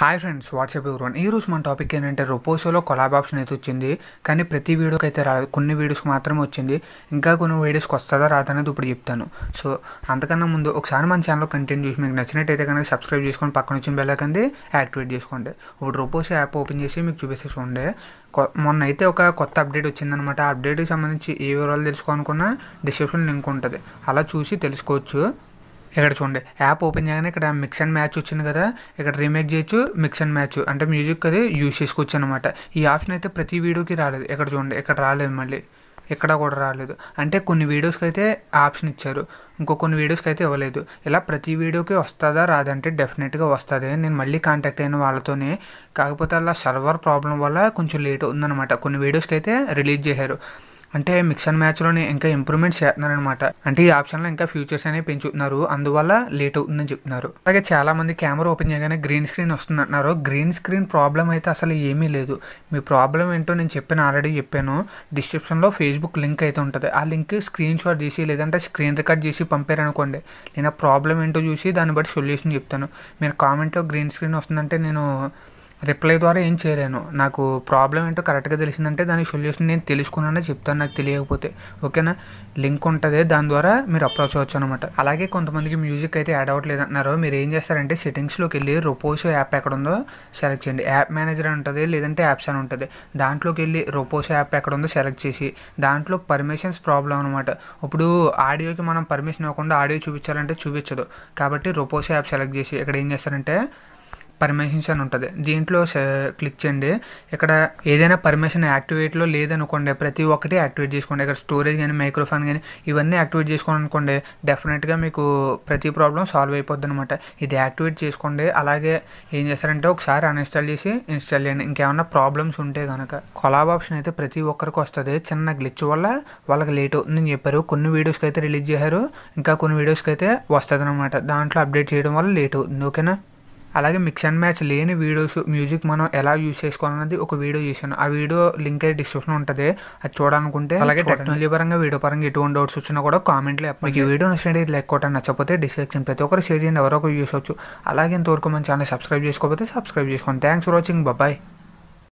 hi friends WhatsApp ఎవరు రోజు మన టాపిక్ ఏంటంటే రొపోసోలో కొలాబ్ ఆప్షన్ అయితే వచ్చింది కానీ ప్రతి వీడియోకి అయితే రాదు కొన్ని వీడియోస్కి మాత్రమే వచ్చింది ఇంకా కొన్ని వీడియోస్కి వస్తుందా రాదనేది ఇప్పుడు చెప్తాను సో అంతకన్నా ముందు ఒకసారి మన ఛానల్ కంటిన్యూ చూసి మీకు నచ్చినట్టయితే కనుక సబ్స్క్రైబ్ చేసుకొని పక్కన వచ్చిన అయితే యాక్టివేట్ చేసుకోండి ఇప్పుడు రొపోసో యాప్ ఓపెన్ చేసి మీకు చూపిస్తే చూడండి మొన్న అయితే ఒక కొత్త అప్డేట్ వచ్చిందనమాట ఆ అప్డేట్కి సంబంధించి ఏ వివరాలు తెలుసుకోవాలనుకున్నా డిస్క్రిప్షన్ లింక్ ఉంటుంది అలా చూసి తెలుసుకోవచ్చు ఇక్కడ చూడండి యాప్ ఓపెన్ చేయగానే ఇక్కడ మిక్స్ అండ్ మ్యాచ్ వచ్చింది కదా ఇక్కడ రీమేక్ చేయొచ్చు మిక్స్ అండ్ మ్యాచ్ అంటే మ్యూజిక్ అది యూజ్ చేసుకోవచ్చు అనమాట ఈ ఆప్షన్ అయితే ప్రతి వీడియోకి రాలేదు ఇక్కడ చూడండి ఇక్కడ రాలేదు మళ్ళీ ఇక్కడ కూడా రాలేదు అంటే కొన్ని వీడియోస్కి అయితే ఆప్షన్ ఇచ్చారు ఇంకో కొన్ని వీడియోస్కి అయితే ఇవ్వలేదు ఇలా ప్రతి వీడియోకి వస్తుందా రాదంటే డెఫినెట్గా వస్తుంది నేను మళ్ళీ కాంటాక్ట్ అయిన వాళ్ళతోనే కాకపోతే అలా సర్వర్ ప్రాబ్లం వల్ల కొంచెం లేట్ ఉందన్నమాట కొన్ని వీడియోస్కి అయితే రిలీజ్ చేశారు అంటే మిక్స్ అండ్ మ్యాచ్లోని ఇంకా ఇంప్రూవ్మెంట్స్ చేస్తున్నారనమాట అంటే ఈ ఆప్షన్లో ఇంకా ఫ్యూచర్స్ అనేవి పెంచుతున్నారు అందువల్ల లేట్ అవుతుందని చెప్తున్నారు అలాగే చాలా మంది కెమెరా ఓపెన్ చేయగానే గ్రీన్ స్క్రీన్ వస్తుంది అంటున్నారు గ్రీన్ స్క్రీన్ ప్రాబ్లం అయితే అసలు ఏమీ లేదు మీ ప్రాబ్లం ఏంటో నేను చెప్పాను ఆల్రెడీ చెప్పాను డిస్క్రిప్షన్లో ఫేస్బుక్ లింక్ అయితే ఉంటుంది ఆ లింక్ స్క్రీన్ షాట్ చేసి లేదంటే స్క్రీన్ రికార్డ్ చేసి పంపారనుకోండి నేను ఆ ప్రాబ్లం ఏంటో చూసి దాన్ని బట్టి సొల్యూషన్ చెప్తాను మీరు కామెంట్లో గ్రీన్ స్క్రీన్ వస్తుందంటే నేను రిప్లై ద్వారా ఏం చేయలేను నాకు ప్రాబ్లం ఏంటో కరెక్ట్గా తెలిసిందంటే దాని సొల్యూషన్ నేను తెలుసుకున్నానని చెప్తాను నాకు తెలియకపోతే ఓకేనా లింక్ ఉంటుంది దాని ద్వారా మీరు అప్రోచ్ అవ్వచ్చు అనమాట అలాగే కొంతమందికి మ్యూజిక్ అయితే యాడ్ అవ్వట్లేదు అంటున్నారు మీరు ఏం చేస్తారంటే సెట్టింగ్స్లోకి వెళ్ళి రొపోసో యాప్ ఎక్కడ ఉందో సెలెక్ట్ చేయండి యాప్ మేనేజర్ ఉంటుంది లేదంటే యాప్స్ అని ఉంటుంది దాంట్లోకి వెళ్ళి రొపోసో యాప్ ఎక్కడ ఉందో సెలెక్ట్ చేసి దాంట్లో పర్మిషన్స్ ప్రాబ్లం అనమాట ఇప్పుడు ఆడియోకి మనం పర్మిషన్ ఇవ్వకుండా ఆడియో చూపించాలంటే చూపించదు కాబట్టి రొపోసో యాప్ సెలెక్ట్ చేసి ఇక్కడ ఏం చేస్తారంటే పర్మిషన్స్ అని ఉంటుంది దీంట్లో క్లిక్ చేయండి ఇక్కడ ఏదైనా పర్మిషన్ యాక్టివేట్లో లేదనుకోండి ప్రతి ఒక్కటి యాక్టివేట్ చేసుకోండి ఇక్కడ స్టోరేజ్ కానీ మైక్రోఫోన్ కానీ ఇవన్నీ యాక్టివేట్ చేసుకోండి అనుకోండి డెఫినెట్గా మీకు ప్రతి ప్రాబ్లం సాల్వ్ అయిపోద్ది అనమాట ఇది యాక్టివేట్ చేసుకోండి అలాగే ఏం చేస్తారంటే ఒకసారి అన్ఇన్స్టాల్ చేసి ఇన్స్టాల్ చేయండి ఇంకేమైనా ప్రాబ్లమ్స్ ఉంటే కనుక కొలాబ్ ఆప్షన్ అయితే ప్రతి ఒక్కరికి వస్తుంది చిన్న గ్లిచ్ వల్ల వాళ్ళకి లేట్ అవుతుందని చెప్పారు కొన్ని వీడియోస్కి అయితే రిలీజ్ చేశారు ఇంకా కొన్ని వీడియోస్కి అయితే వస్తుంది అనమాట దాంట్లో అప్డేట్ చేయడం వల్ల లేట్ అవుతుంది ఓకేనా అలాగే మిక్స్ అండ్ మ్యాచ్ లేని వీడియోస్ మ్యూజిక్ మనం ఎలా యూజ్ చేసుకోవాలన్నది ఒక వీడియో చేశాను ఆ వీడియో లింక్ అయితే డిస్క్రిప్షన్ ఉంటుంది అది చూడాలనుకుంటే అలాగే టెక్నాలజీ పరంగా వీడియో పరంగా ఎటువంటి డౌట్స్ వచ్చినా కూడా కామెంట్లో మీకు ఈ వీడియో నచ్చినట్టు ఇది లైక్ కొట్టండి నచ్చకపోతే డిస్క్రిప్షన్ ప్రతి ఒక్కరు షేర్ చేయండి ఎవరో ఒకరు యూస్ అవ్వచ్చు అలాగే ఇంతవరకు మన ఛానల్ సబ్స్క్రైబ్ చేసుకోకపోతే సబ్స్క్రైబ్ చేసుకోండి థ్యాంక్స్ ఫర్ వాచింగ్ బాయ్